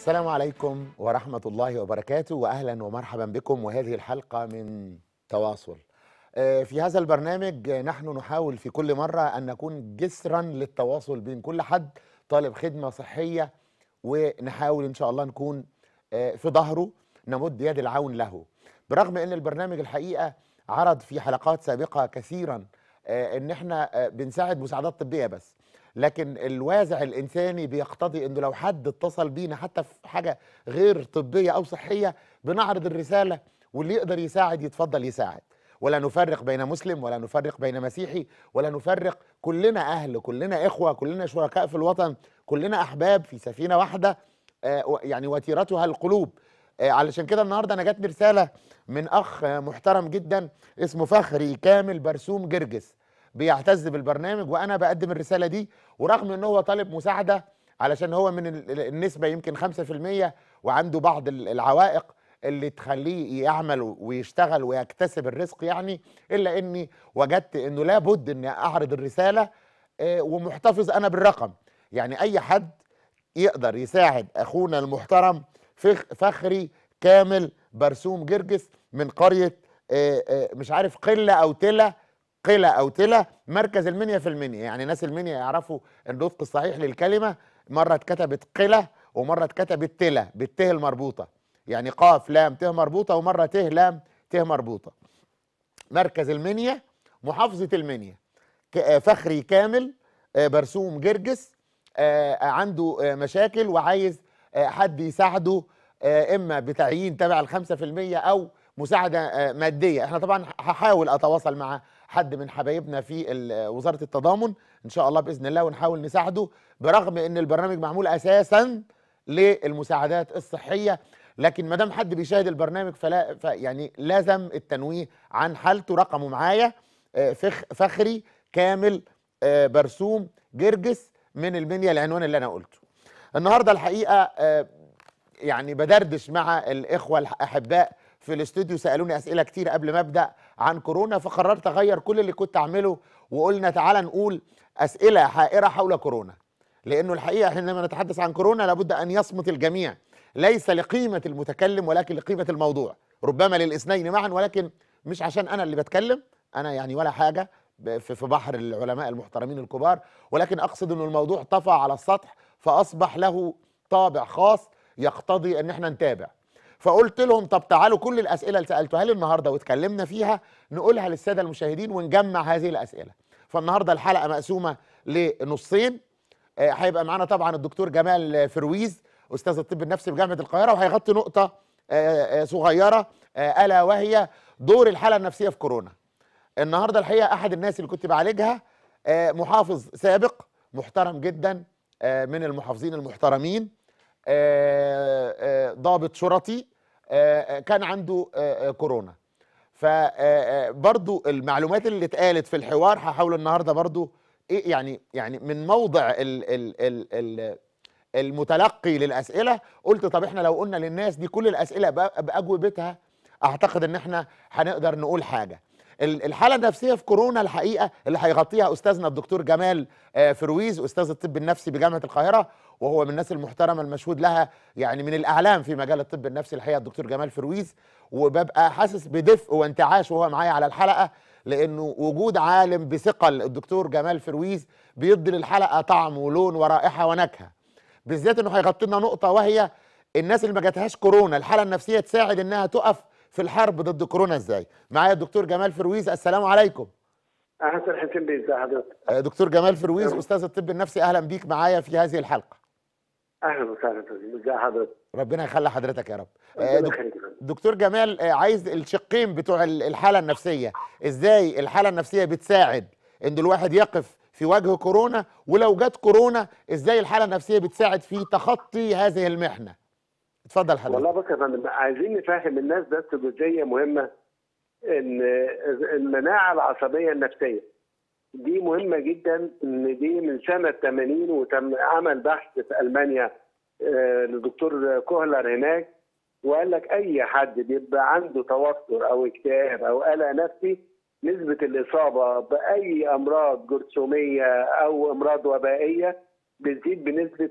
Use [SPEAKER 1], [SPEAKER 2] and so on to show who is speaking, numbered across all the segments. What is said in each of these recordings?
[SPEAKER 1] السلام عليكم ورحمة الله وبركاته وأهلا ومرحبا بكم وهذه الحلقة من تواصل آه، في هذا البرنامج نحن نحاول في كل مرة أن نكون جسرا للتواصل بين كل حد طالب خدمة صحية ونحاول إن شاء الله نكون آه، في ظهره نمد يد العون له برغم أن البرنامج الحقيقة عرض في حلقات سابقة كثيرا آه، أن احنا بنساعد مساعدات طبية بس لكن الوازع الانساني بيقتضي انه لو حد اتصل بينا حتى في حاجه غير طبيه او صحيه بنعرض الرساله واللي يقدر يساعد يتفضل يساعد ولا نفرق بين مسلم ولا نفرق بين مسيحي ولا نفرق كلنا اهل كلنا اخوه كلنا شركاء في الوطن كلنا احباب في سفينه واحده آه، يعني وتيرتها القلوب آه، علشان كده النهارده انا جاتني رساله من اخ محترم جدا اسمه فخري كامل برسوم جرجس بيعتز بالبرنامج وانا بقدم الرساله دي ورغم ان هو طالب مساعده علشان هو من النسبه يمكن 5% وعنده بعض العوائق اللي تخليه يعمل ويشتغل ويكتسب الرزق يعني الا اني وجدت انه لابد اني اعرض الرساله آه، ومحتفظ انا بالرقم يعني اي حد يقدر يساعد اخونا المحترم فخري كامل برسوم جرجس من قريه آه، آه، مش عارف قله او تله قلة أو تلة مركز المنيا في المنيا يعني ناس المنيا يعرفوا النطق الصحيح للكلمة مرة اتكتبت قلة ومرة اتكتبت تلة بالته المربوطة يعني قاف لام ته مربوطة ومرة ته لام ته مربوطة مركز المنيا محافظة المنيا آه، فخري كامل آه، برسوم جرجس آه، عنده مشاكل وعايز حد يساعده اما بتعيين تبع الخمسة في المية او مساعدة مادية احنا طبعا هحاول اتواصل معه حد من حبايبنا في وزاره التضامن ان شاء الله باذن الله ونحاول نساعده برغم ان البرنامج معمول اساسا للمساعدات الصحيه لكن ما دام حد بيشاهد البرنامج فلا يعني لازم التنويه عن حالته رقمه معايا آه، فخ فخري كامل آه، برسوم جرجس من المنيا العنوان اللي انا قلته النهارده الحقيقه آه، يعني بدردش مع الاخوه الاحباء في الاستوديو سالوني اسئله كتير قبل ما ابدا عن كورونا فقررت اغير كل اللي كنت اعمله وقلنا تعالى نقول اسئله حائره حول كورونا لانه الحقيقه عندما نتحدث عن كورونا لابد ان يصمت الجميع ليس لقيمه المتكلم ولكن لقيمه الموضوع ربما للاثنين معا ولكن مش عشان انا اللي بتكلم انا يعني ولا حاجه في بحر العلماء المحترمين الكبار ولكن اقصد ان الموضوع طفى على السطح فاصبح له طابع خاص يقتضي ان احنا نتابع فقلت لهم طب تعالوا كل الاسئله اللي سالتوها لي النهارده واتكلمنا فيها نقولها للساده المشاهدين ونجمع هذه الاسئله فالنهارده الحلقه مقسومه لنصين آه، هيبقى معانا طبعا الدكتور جمال فرويز استاذ الطب النفسي بجامعه القاهره وهيغطي نقطه آه، آه، صغيره الا وهي دور الحاله النفسيه في كورونا النهارده الحقيقه احد الناس اللي كنت بعالجها محافظ سابق محترم جدا من المحافظين المحترمين آه، آه، ضابط شرطي آه، كان عنده كورونا فبرضو المعلومات اللي اتقالت في الحوار هحاول النهارده برضو ايه يعني يعني من موضع الـ الـ الـ الـ المتلقي للاسئله قلت طب احنا لو قلنا للناس دي كل الاسئله باجوبتها اعتقد ان احنا هنقدر نقول حاجه الحاله النفسيه في كورونا الحقيقه اللي هيغطيها استاذنا الدكتور جمال فرويز استاذ الطب النفسي بجامعه القاهره وهو من الناس المحترمه المشهود لها يعني من الاعلام في مجال الطب النفسي الحقيقه الدكتور جمال فرويز وببقى حاسس بدفء وانتعاش وهو معايا على الحلقه لانه وجود عالم بثقل الدكتور جمال فرويز بيدي للحلقه طعم ولون ورائحه ونكهه بالذات انه هيغطي لنا نقطه وهي الناس اللي ما جاتهاش كورونا الحاله النفسيه تساعد انها تقف في الحرب ضد كورونا ازاي معايا الدكتور جمال فرويز السلام عليكم
[SPEAKER 2] اهلا حسين بيه ازي حضرتك
[SPEAKER 1] دكتور جمال فرويز استاذ الطب النفسي اهلا بيك معايا في هذه الحلقه
[SPEAKER 2] اهلا وسهلا ازي حضرتك
[SPEAKER 1] ربنا يخلي حضرتك يا رب آه، دكتور جمال آه، عايز الشقين بتوع الحاله النفسيه ازاي الحاله النفسيه بتساعد ان الواحد يقف في وجه كورونا ولو جت كورونا ازاي الحاله النفسيه بتساعد في تخطي هذه المحنه اتفضل حضرتك والله
[SPEAKER 2] بص يا فندم عايزين نفهم الناس بس جزئيه مهمه ان المناعه العصبيه النفسيه دي مهمه جدا ان دي من سنه 80 وتم عمل بحث في المانيا للدكتور آه، كوهلر هناك وقال لك اي حد بيبقى عنده توتر او اكتئاب او قلق نفسي نسبه الاصابه باي امراض جرثوميه او امراض وبائيه بتزيد بنسبه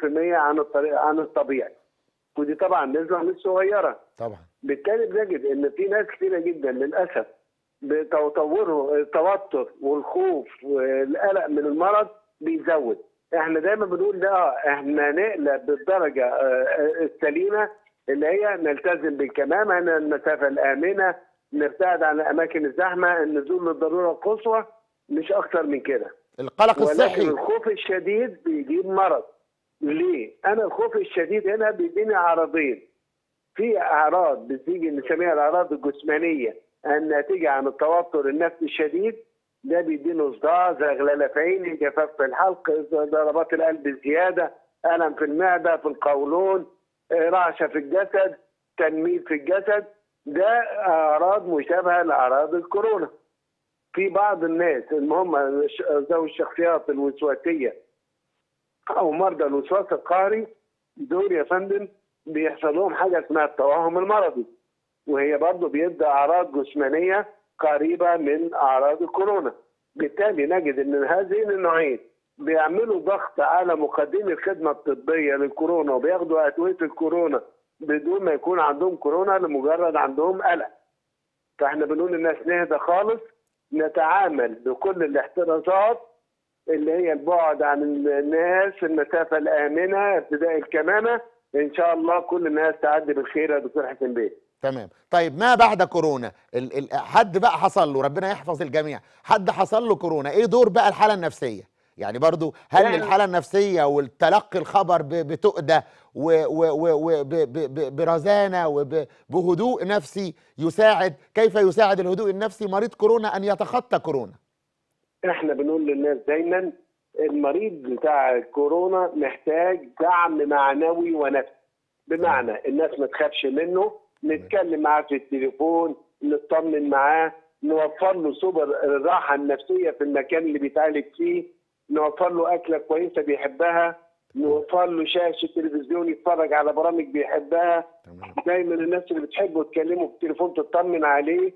[SPEAKER 2] 30% عن الطريق عن الطبيعي ودي طبعا نسبه مش صغيره طبعا بالتالي بنجد ان في ناس كثيره جدا للاسف بتطوره التوتر والخوف والقلق من المرض بيزود احنا دايما بنقول لا احنا نقلب بالدرجه آه، آه، السليمه اللي هي نلتزم بالكمامه المسافه الامنه نبتعد عن الاماكن الزحمه النزول للضروره القصوى مش اكتر من كده
[SPEAKER 1] القلق الصحي ولكن الخوف
[SPEAKER 2] الشديد بيجيب مرض ليه؟ انا الخوف الشديد هنا بيديني عرضين في اعراض بتيجي نسميها الاعراض الجسمانيه الناتجه عن التوتر النفسي الشديد ده بيديله صداع زغلله في عيني جفاف في الحلق ضربات القلب زياده الم في المعده في القولون رعشه في الجسد تنميل في الجسد ده اعراض مشابهه لاعراض الكورونا في بعض الناس المهم ذوي الشخصيات الوسواسيه او مرضى الوسواس القهري دول يا فندم بيحصل لهم حاجه اسمها التوهم المرضي وهي برضه بيبدا اعراض جسمانيه قريبه من اعراض الكورونا بالتالي نجد ان هذين النوعين بيعملوا ضغط على مقدمي الخدمه الطبيه للكورونا وبياخدوا ادويه الكورونا بدون ما يكون عندهم كورونا لمجرد عندهم قلق فاحنا بنقول للناس نهدى خالص نتعامل بكل الاحترازات اللي هي البعد عن الناس المسافه الامنه ارتداء الكمامه ان شاء الله كل الناس تعدي بالخير يا دكتور حسين بيه
[SPEAKER 1] تمام طيب ما بعد كورونا ال ال حد بقى حصل له ربنا يحفظ الجميع حد حصل له كورونا ايه دور بقى الحاله النفسيه يعني برضو هل يعني الحاله النفسيه والتلقي الخبر بتؤدى برزانه وبهدوء نفسي يساعد كيف يساعد الهدوء النفسي مريض كورونا ان يتخطى كورونا
[SPEAKER 2] احنا بنقول للناس دايما المريض بتاع كورونا محتاج دعم معنوي ونفسي بمعنى الناس ما تخافش منه نتكلم معاه في التليفون نطمن معاه نوفر له سوبر الراحه النفسيه في المكان اللي بيتعالج فيه نوفر له اكله كويسه بيحبها نوفر له شاشه تلفزيون يتفرج على برامج بيحبها دايما الناس اللي بتحبه تكلمه في التليفون تطمن عليه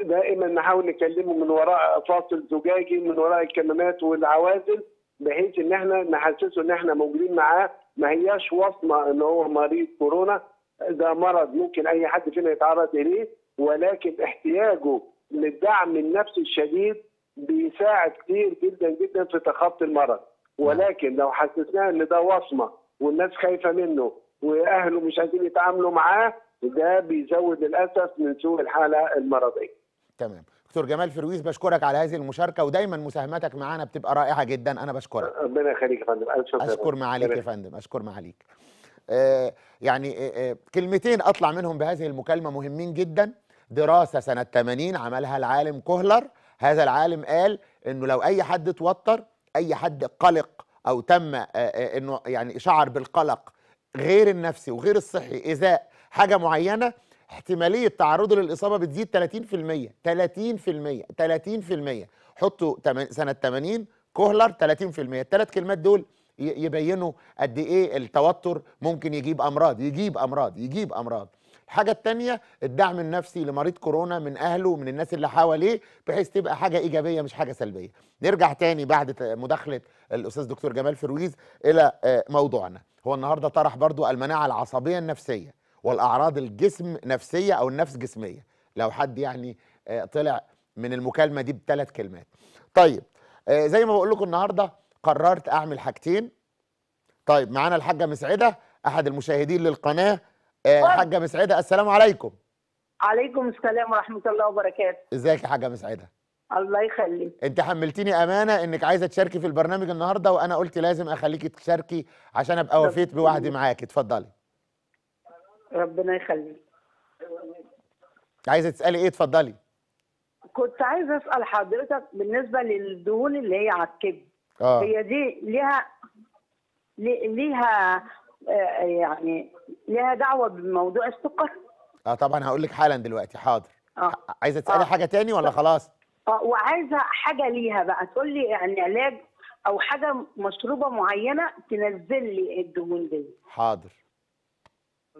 [SPEAKER 2] دائما نحاول نكلمه من وراء فاصل زجاجي من وراء الكمامات والعوازل بحيث ان احنا نحسسه ان احنا موجودين معاه ما هياش وصمه ان هو مريض كورونا ده مرض ممكن اي حد فينا يتعرض اليه ولكن احتياجه للدعم النفسي الشديد بيساعد كتير جدا جدا في تخطي المرض ولكن لو حسسناه ان ده وصمه والناس خايفه منه واهله مش عايزين يتعاملوا معاه ده بيزود للاسف من سوء الحاله المرضيه.
[SPEAKER 1] تمام. دكتور جمال فرويز بشكرك على هذه المشاركه ودايما مساهمتك معانا بتبقى رائعه جدا انا بشكرك
[SPEAKER 2] ربنا يخليك يا فندم اشكر, اشكر معاليك يا فندم
[SPEAKER 1] اشكر معاليك آه، يعني آه، آه، كلمتين اطلع منهم بهذه المكالمه مهمين جدا دراسه سنه 80 عملها العالم كهلر هذا العالم قال انه لو اي حد اتوتر اي حد قلق او تم انه يعني شعر بالقلق غير النفسي وغير الصحي اذا حاجه معينه احتماليه تعرضه للاصابه بتزيد 30% 30% 30% حطوا سنه 80 كوهلر 30% الثلاث كلمات دول يبينوا قد ايه التوتر ممكن يجيب امراض يجيب امراض يجيب امراض الحاجه الثانيه الدعم النفسي لمريض كورونا من اهله ومن الناس اللي حواليه بحيث تبقى حاجه ايجابيه مش حاجه سلبيه نرجع تاني بعد مداخله الاستاذ دكتور جمال فرويز الى آه، موضوعنا هو النهارده طرح برضو المناعه العصبيه النفسيه والاعراض الجسم نفسيه او النفس جسميه لو حد يعني آه، طلع من المكالمه دي بثلاث كلمات طيب آه، زي ما بقول لكم النهارده قررت اعمل حاجتين طيب معانا الحاجه مسعده احد المشاهدين للقناه آه، حاجه مسعده السلام عليكم
[SPEAKER 3] عليكم السلام ورحمه الله وبركاته
[SPEAKER 1] ازيك يا حاجه مسعده
[SPEAKER 3] الله يخليك
[SPEAKER 1] انت حملتيني امانه انك عايزه تشاركي في البرنامج النهارده وانا قلت لازم اخليكي تشاركي عشان ابقى وفيت بوعدي معاكي اتفضلي
[SPEAKER 4] ربنا يخليك
[SPEAKER 1] عايزه تسالي ايه اتفضلي
[SPEAKER 3] كنت عايزه اسال حضرتك بالنسبه للدهون اللي هي على الكبد آه. هي دي ليها ليها آه، يعني ليها دعوه بموضوع السكر
[SPEAKER 1] اه طبعا هقول لك حالا دلوقتي حاضر آه. عايزه تسالي آه. حاجه تاني ولا خلاص
[SPEAKER 4] اه وعايزه حاجه ليها بقى تقول لي يعني علاج او حاجه مشروبه معينه تنزل لي
[SPEAKER 3] الدهون دي حاضر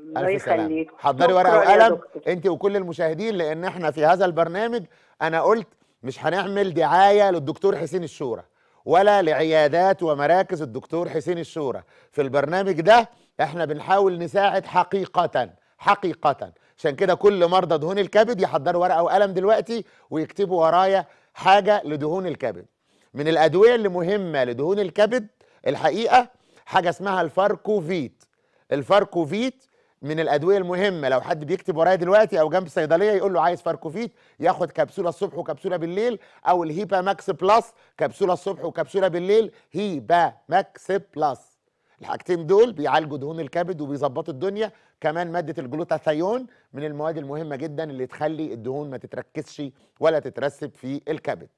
[SPEAKER 3] الله
[SPEAKER 1] يخليك حضري ورقه وقلم انت وكل المشاهدين لان احنا في هذا البرنامج انا قلت مش هنعمل دعايه للدكتور حسين الشورى ولا لعيادات ومراكز الدكتور حسين الشورى في البرنامج ده احنا بنحاول نساعد حقيقه حقيقه عشان كده كل مرضى دهون الكبد يحضروا ورقه وقلم دلوقتي ويكتبوا ورايا حاجه لدهون الكبد من الادويه اللي مهمه لدهون الكبد الحقيقه حاجه اسمها الفاركوفيت الفاركوفيت من الادويه المهمه لو حد بيكتب ورايا دلوقتي او جنب صيدليه يقول له عايز فاركوفيت ياخد كبسوله الصبح وكبسوله بالليل او الهيبا ماكس بلس كبسوله الصبح وكبسوله بالليل هيبا ماكس بلس الحاجتين دول بيعالجوا دهون الكبد وبيظبطوا الدنيا كمان ماده الجلوتاثيون من المواد المهمه جدا اللي تخلي الدهون ما تتركزش ولا تترسب في الكبد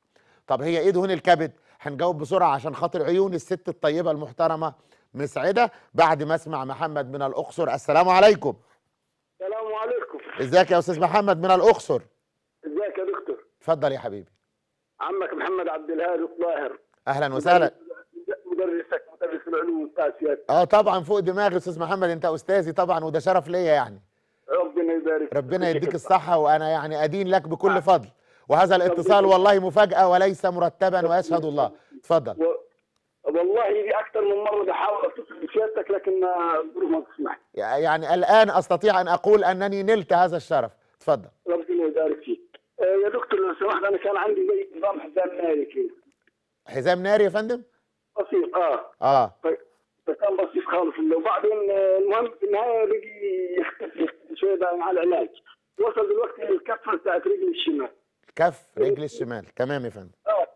[SPEAKER 1] طب هي ايه دهون الكبد هنجاوب بسرعه عشان خاطر عيون الست الطيبه المحترمه مسعده بعد ما اسمع محمد من الاقصر السلام عليكم السلام عليكم ازيك يا استاذ محمد من الاقصر
[SPEAKER 5] ازيك يا دكتور
[SPEAKER 1] اتفضل يا حبيبي
[SPEAKER 5] عمك محمد عبد الهادي الطاهر
[SPEAKER 1] اهلا وسهلا
[SPEAKER 5] مدرسك مدرس العلوم والتاسيات
[SPEAKER 1] اه طبعا فوق دماغي استاذ محمد انت استاذي طبعا وده شرف ليا يعني
[SPEAKER 5] ربنا يبارك
[SPEAKER 1] ربنا يديك الصحه وانا يعني ادين لك بكل آه. فضل وهذا الاتصال والله مفاجاه وليس مرتبا ويشهد الله اتفضل
[SPEAKER 5] والله دي اكثر من مره بحاول اتصل بسيادتك لكن الظروف ما تسمح
[SPEAKER 1] يعني الان استطيع ان اقول انني نلت هذا الشرف تفضل
[SPEAKER 5] ربنا يبارك فيك آه، يا دكتور لو سمحت انا كان عندي زي نظام حزام ناري كده
[SPEAKER 1] حزام ناري يا فندم؟
[SPEAKER 5] بسيط اه اه فكان بسيط خالص وبعدين آه، المهم في النهايه رجلي يختفي شويه بقى مع العلاج وصل دلوقتي للكفه بتاعت رجلي الشمال
[SPEAKER 1] كف رجلي الشمال تمام يا فندم اه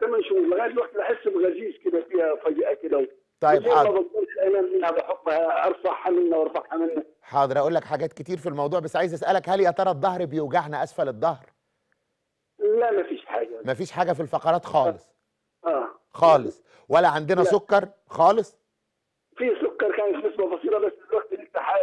[SPEAKER 5] ثمان شهور لغايه الوقت بحس بغزيز كده فيها فجاه كده طيب حاضر ما بقدرش انام ارفعها وارفعها
[SPEAKER 1] حاضر اقول لك حاجات كتير في الموضوع بس عايز اسالك هل يا ترى الظهر بيوجعنا اسفل الظهر؟ لا ما فيش حاجه ما فيش حاجه في الفقرات آه. خالص اه خالص ولا عندنا لا. سكر خالص؟ في
[SPEAKER 5] سكر كان نسبه بسيطه بس الوقت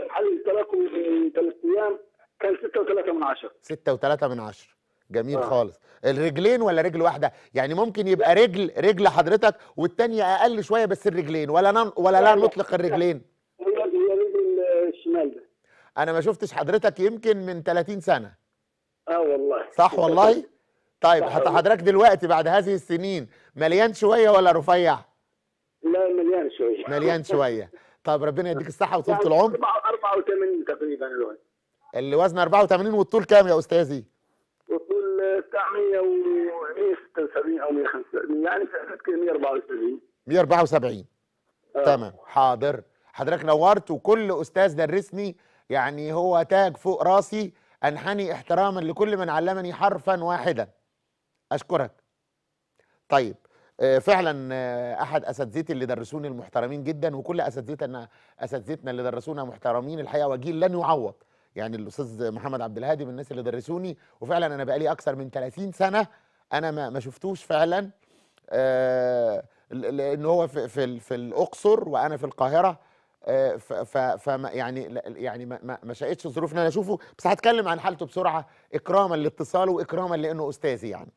[SPEAKER 5] حل التراكم من ثلاث ايام كان 6.3
[SPEAKER 1] من 10 6.3 من 10 جميل آه. خالص الرجلين ولا رجل واحده يعني ممكن يبقى رجل رجل حضرتك والثانيه اقل شويه بس الرجلين ولا نن... ولا لا نطلق الرجلين
[SPEAKER 5] هي هي رجل الشمال ده
[SPEAKER 1] انا ما شفتش حضرتك يمكن من 30 سنه
[SPEAKER 5] اه والله صح والله
[SPEAKER 1] طيب حتى حضرتك دلوقتي بعد هذه السنين مليان شويه ولا رفيع
[SPEAKER 5] لا مليان شويه مليان شويه
[SPEAKER 1] طب ربنا يديك الصحه وطولة يعني العمر
[SPEAKER 5] 84 تقريبا الوزن
[SPEAKER 1] اللي وزنه 84 والطول كام يا استاذي
[SPEAKER 5] 176 او 175 يعني في 174
[SPEAKER 1] 174 آه. تمام حاضر حضرتك نورت وكل استاذ درسني يعني هو تاج فوق راسي انحني احتراما لكل من علمني حرفا واحدا اشكرك طيب آه، فعلا آه، احد اساتذتي اللي درسوني المحترمين جدا وكل اساتذتنا اساتذتنا اللي درسونا محترمين الحقيقه وجيل لن يعوض يعني الاستاذ محمد عبد الهادي من الناس اللي درسوني وفعلا انا بقالي اكثر من 30 سنه انا ما ما شفتوش فعلا آه، لان هو في في, في الاقصر وانا في القاهره آه، ف ف يعني يعني ما, ما شايتش ظروف ان انا اشوفه بس هتكلم عن حالته بسرعه اكراما لاتصاله واكراما لانه استاذي يعني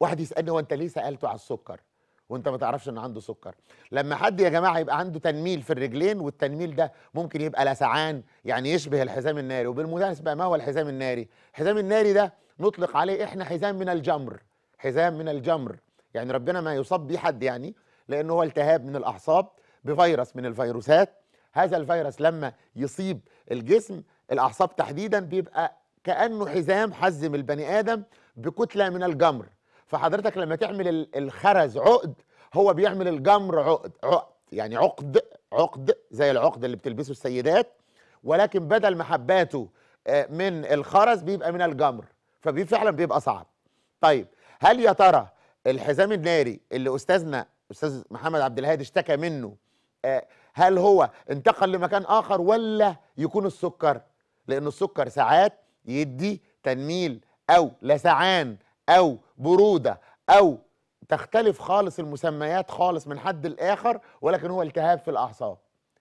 [SPEAKER 1] واحد يسالني هو انت ليه سالته على السكر وانت ما تعرفش ان عنده سكر لما حد يا جماعه يبقى عنده تنميل في الرجلين والتنميل ده ممكن يبقى لسعان يعني يشبه الحزام الناري وبالمناسبه ما هو الحزام الناري الحزام الناري ده نطلق عليه احنا حزام من الجمر حزام من الجمر يعني ربنا ما يصاب بيه حد يعني لان هو التهاب من الاعصاب بفيروس من الفيروسات هذا الفيروس لما يصيب الجسم الاعصاب تحديدا بيبقى كانه حزام حزم البني ادم بكتله من الجمر فحضرتك لما تعمل الخرز عقد هو بيعمل الجمر عقد عقد يعني عقد عقد زي العقد اللي بتلبسه السيدات ولكن بدل محباته آه، من الخرز بيبقى من الجمر ففعلا بيبقى صعب طيب هل يا ترى الحزام الناري اللي استاذنا استاذ محمد عبد الهادي اشتكى منه آه، هل هو انتقل لمكان اخر ولا يكون السكر لان السكر ساعات يدي تنميل او لسعان او بروده او تختلف خالص المسميات خالص من حد الاخر ولكن هو التهاب في الاعصاب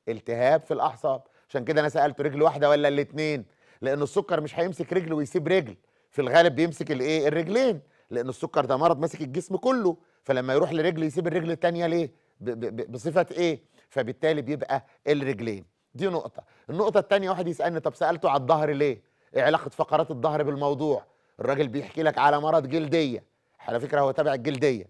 [SPEAKER 1] التهاب في الاعصاب عشان كده انا سالت رجل واحده ولا الاثنين لان السكر مش هيمسك رجل ويسيب رجل في الغالب بيمسك الايه الرجلين لان السكر ده مرض ماسك الجسم كله فلما يروح لرجل يسيب الرجل الثانيه ليه ب ب بصفه ايه فبالتالي بيبقى الرجلين دي نقطه النقطه الثانيه واحد يسالني طب سالته على الظهر ليه ايه علاقه فقرات الظهر بالموضوع الراجل بيحكي لك على مرض جلديه على فكره هو تابع الجلديه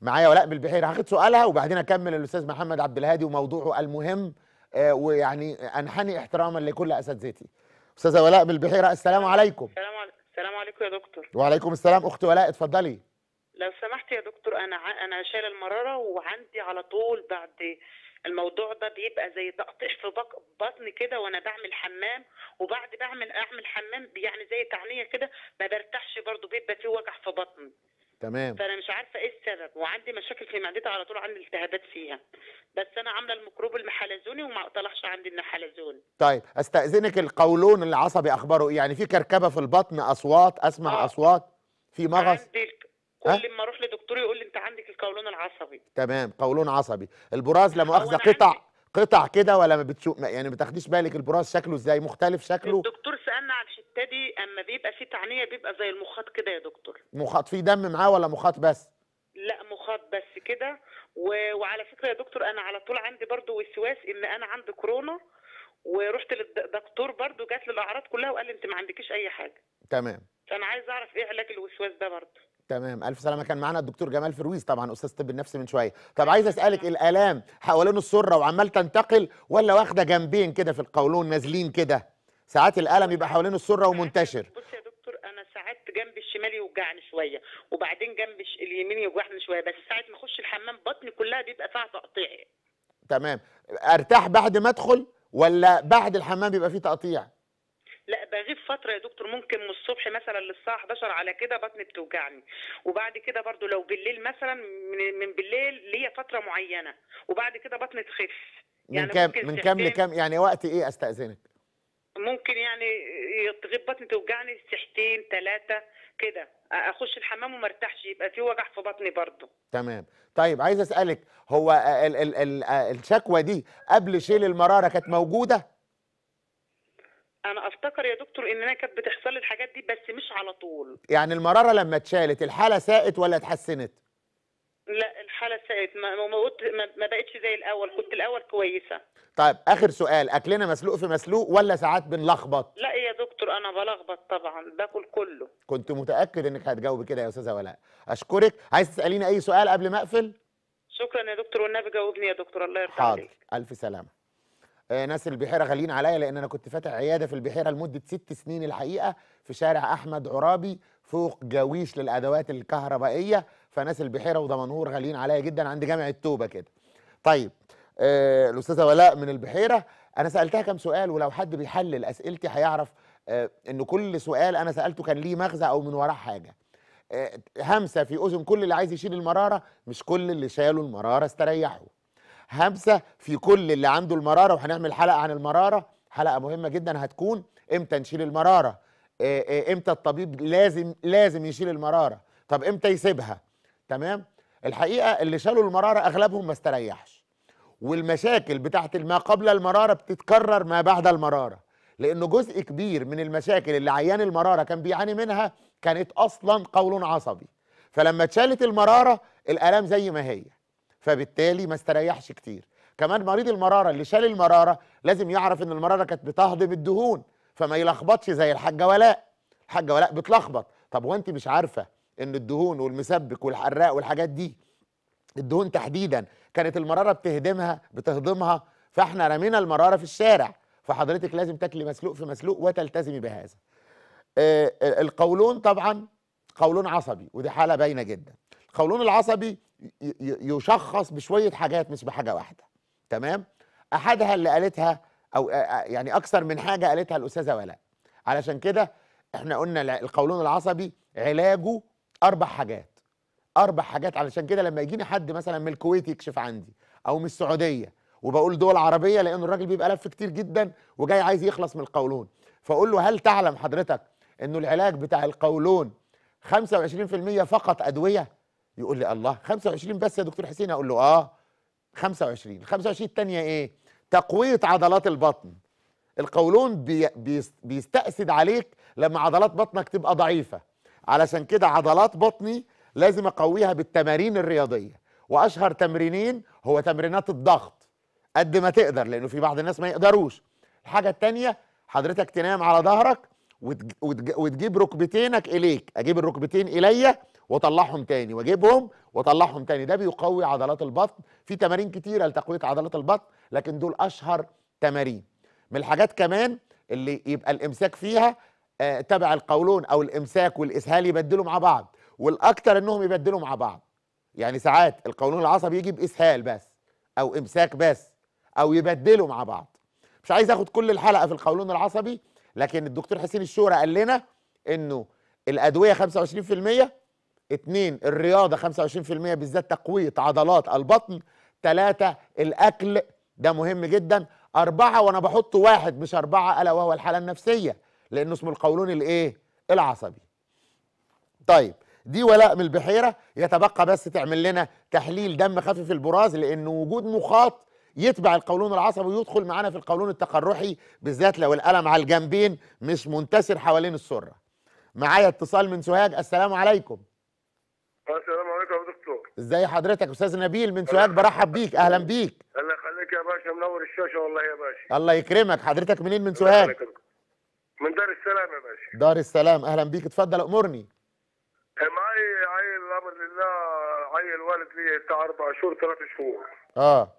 [SPEAKER 1] معايا ولاء بالبحيره هاخد سؤالها وبعدين اكمل الاستاذ محمد عبد الهادي وموضوعه المهم آه، ويعني انحني احتراما لكل اساتذتي استاذه ولاء بالبحيره السلام عليكم السلام
[SPEAKER 6] عليكم السلام عليكم يا دكتور وعليكم
[SPEAKER 1] السلام اختي ولاء اتفضلي
[SPEAKER 6] لو سمحت يا دكتور انا انا شايله المراره وعندي على طول بعد الموضوع ده بيبقى زي تقطيش في بطني كده وانا بعمل حمام وبعد بعمل اعمل حمام يعني زي تعنيه كده ما برتاحش برضو بيبقى فيه وجع في بطني
[SPEAKER 1] تمام فانا مش
[SPEAKER 6] عارفه ايه السبب وعندي مشاكل في معدتي على طول عندي التهابات فيها بس انا عامله الميكروب المحلزوني وما طلعش عندي النحلزون
[SPEAKER 1] طيب استاذنك القولون العصبي اخباره ايه يعني في كركبه في البطن اصوات اسمع آه. اصوات في مغص
[SPEAKER 6] عندي كل ما اروح لدكتور يقول لي انت عندك القولون العصبي
[SPEAKER 1] تمام قولون عصبي البراز لا مؤاخذه قطع قطع كده ولا ما بتشوف يعني ما بتاخديش بالك البراز شكله ازاي مختلف شكله
[SPEAKER 6] الدكتور سالنا على الحته دي اما بيبقى فيه تعنيه بيبقى زي المخاط كده يا دكتور
[SPEAKER 1] مخاط فيه دم معاه ولا مخاط بس
[SPEAKER 6] لا مخاط بس كده و... وعلى فكره يا دكتور انا على طول عندي برضو وسواس ان انا عندي كورونا ورحت للدكتور برضو جات لي الاعراض كلها وقال لي انت ما عندكيش اي حاجه تمام فانا عايز اعرف ايه علاج الوسواس ده برضو
[SPEAKER 1] تمام الف سلامه كان معانا الدكتور جمال فرويز طبعا استاذ طب النفسي من شويه طب عايز اسالك الالام حوالين السره وعمال تنتقل ولا واخده جنبين كده في القولون نازلين كده ساعات الالم يبقى حوالين السره ومنتشر
[SPEAKER 6] بص يا دكتور انا ساعات جنب الشمال يوجعني شويه وبعدين جنب اليمين يوجعني شويه بس ساعه ما اخش الحمام بطني كلها بيبقى فيها تقطيع
[SPEAKER 1] تمام ارتاح بعد ما ادخل ولا بعد الحمام بيبقى فيه تقطيع
[SPEAKER 6] لا بغيب فتره يا دكتور ممكن من الصبح مثلا للساعه 11 على كده بطني بتوجعني وبعد كده برضو لو بالليل مثلا من بالليل ليا فتره معينه وبعد كده بطني تخف يعني من كام من كام لكام
[SPEAKER 1] يعني وقت ايه استاذنك
[SPEAKER 6] ممكن يعني تغيب بطني توجعني ساعتين ثلاثه كده اخش الحمام وما ارتاحش يبقى في وجع في بطني برضه
[SPEAKER 1] تمام طيب عايز اسالك هو ال ال ال الشكوى دي قبل شيل المراره كانت موجوده
[SPEAKER 6] انا افتكر يا دكتور ان انا كانت بتحصل لي الحاجات دي بس مش على طول
[SPEAKER 1] يعني المراره لما اتشالت الحاله ساءت ولا اتحسنت
[SPEAKER 6] لا الحاله ساءت ما ما, ما بقتش زي الاول كنت الاول كويسه
[SPEAKER 1] طيب اخر سؤال اكلنا مسلوق في مسلوق ولا ساعات بنلخبط
[SPEAKER 6] لا يا دكتور انا بلخبط طبعا باكل كله
[SPEAKER 1] كنت متاكد انك هتجاوبي كده يا استاذه ولاء اشكرك عايز تساليني اي سؤال قبل ما اقفل
[SPEAKER 6] شكرا يا دكتور والنبي جاوبني يا دكتور الله يرضى عليك حاضر
[SPEAKER 1] الف سلامه آه، ناس البحيره غاليين عليا لان انا كنت فاتح عياده في البحيره لمده ست سنين الحقيقه في شارع احمد عرابي فوق جاويش للادوات الكهربائيه فناس البحيره ودمنهور غاليين عليا جدا عند جامع التوبه كده. طيب آه الاستاذه ولاء من البحيره انا سالتها كم سؤال ولو حد بيحلل اسئلتي هيعرف آه ان كل سؤال انا سالته كان ليه مغزى او من وراه حاجه. آه همسه في اذن كل اللي عايز يشيل المراره مش كل اللي شالوا المراره استريحوا. همسه في كل اللي عنده المراره وهنعمل حلقه عن المراره حلقه مهمه جدا هتكون امتى نشيل المراره آه، آه، امتى الطبيب لازم لازم يشيل المراره طب امتى يسيبها تمام الحقيقه اللي شالوا المراره اغلبهم ما استريحش والمشاكل بتاعه ما قبل المراره بتتكرر ما بعد المراره لانه جزء كبير من المشاكل اللي عيان المراره كان بيعاني منها كانت اصلا قول عصبي فلما اتشالت المراره الالام زي ما هي فبالتالي ما استريحش كتير كمان مريض المراره اللي شال المراره لازم يعرف ان المراره كانت بتهضم الدهون فما يلخبطش زي الحاجه ولاء الحاجه ولاء بتلخبط طب وانت مش عارفه ان الدهون والمسبك والحراق والحاجات دي الدهون تحديدا كانت المراره بتهدمها بتهضمها فاحنا رمينا المراره في الشارع فحضرتك لازم تاكلي مسلوق في مسلوق وتلتزمي بهذا آه، آه، القولون طبعا قولون عصبي ودي حاله باينه جدا القولون العصبي يشخص بشويه حاجات مش بحاجه واحده تمام احدها اللي قالتها او يعني اكثر من حاجه قالتها الاستاذه ولاء علشان كده احنا قلنا القولون العصبي علاجه اربع حاجات اربع حاجات علشان كده لما يجيني حد مثلا من الكويت يكشف عندي او من السعوديه وبقول دول عربيه لان الراجل بيبقى لف كتير جدا وجاي عايز يخلص من القولون فاقول له هل تعلم حضرتك انه العلاج بتاع القولون 25% فقط ادويه يقول لي الله 25 بس يا دكتور حسين اقول له اه 25 ال 25 الثانيه ايه تقويه عضلات البطن القولون بي بيستأسد عليك لما عضلات بطنك تبقى ضعيفه علشان كده عضلات بطني لازم اقويها بالتمارين الرياضيه واشهر تمرينين هو تمرينات الضغط قد ما تقدر لانه في بعض الناس ما يقدروش الحاجه الثانيه حضرتك تنام على ظهرك وتجيب ركبتينك اليك اجيب الركبتين اليا واطلعهم تاني واجيبهم واطلعهم تاني ده بيقوي عضلات البطن في تمارين كتيره لتقويه عضلات البطن لكن دول اشهر تمارين من الحاجات كمان اللي يبقى الامساك فيها آه تبع القولون او الامساك والاسهال يبدلوا مع بعض والاكتر انهم يبدلوا مع بعض يعني ساعات القولون العصبي يجي باسهال بس او امساك بس او يبدلوا مع بعض مش عايز اخد كل الحلقه في القولون العصبي لكن الدكتور حسين الشورى قال لنا انه الادويه 25% اتنين الرياضة 25% بالذات تقوية عضلات البطن تلاتة الأكل ده مهم جدا أربعة وأنا بحط واحد مش أربعة ألا وهو الحالة النفسية لأنه اسمه القولون الإيه؟ العصبي طيب دي ولاء من البحيرة يتبقى بس تعمل لنا تحليل دم خفيف البراز لأن وجود مخاط يتبع القولون العصبي ويدخل معانا في القولون التقرحي بالذات لو الألم على الجنبين مش منتشر حوالين السرة معايا اتصال من سوهاج السلام عليكم
[SPEAKER 3] آه، السلام عليكم يا دكتور
[SPEAKER 1] ازي حضرتك استاذ نبيل من سوهاج برحب بيك اهلا بيك
[SPEAKER 3] الله يخليك يا باشا منور الشاشه والله يا باشا
[SPEAKER 1] الله يكرمك حضرتك منين من سوهاج
[SPEAKER 3] من دار السلام يا باشا
[SPEAKER 1] دار السلام اهلا بيك اتفضل امرني
[SPEAKER 3] آه، معايا عيل الامر لله عيل والد لي بتاع اربع شهور ثلاث شهور اه, آه،